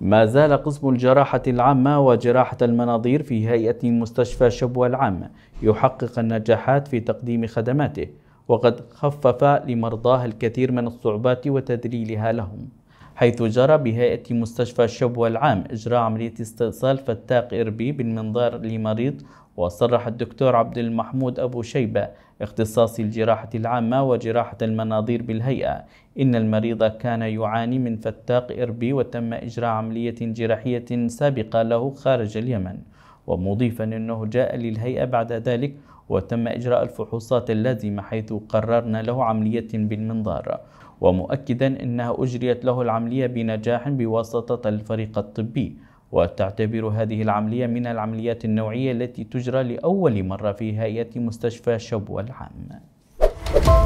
ما زال قسم الجراحة العامة وجراحة المناظير في هيئة مستشفى شبوة العام يحقق النجاحات في تقديم خدماته وقد خفف لمرضاه الكثير من الصعوبات وتذليلها لهم حيث جرى بهيئة مستشفى شبوة العام إجراء عملية استئصال فتاق إربي بالمنظار لمريض وصرح الدكتور عبد المحمود أبو شيبة اختصاصي الجراحة العامة وجراحة المناظير بالهيئة إن المريض كان يعاني من فتاق إربي وتم إجراء عملية جراحية سابقة له خارج اليمن ومضيفا أنه جاء للهيئة بعد ذلك وتم إجراء الفحوصات اللازمة حيث قررنا له عملية بالمنظار ومؤكدا أنها أجريت له العملية بنجاح بواسطة الفريق الطبي وتعتبر هذه العملية من العمليات النوعية التي تجرى لأول مرة في هيئة مستشفى شبوة العام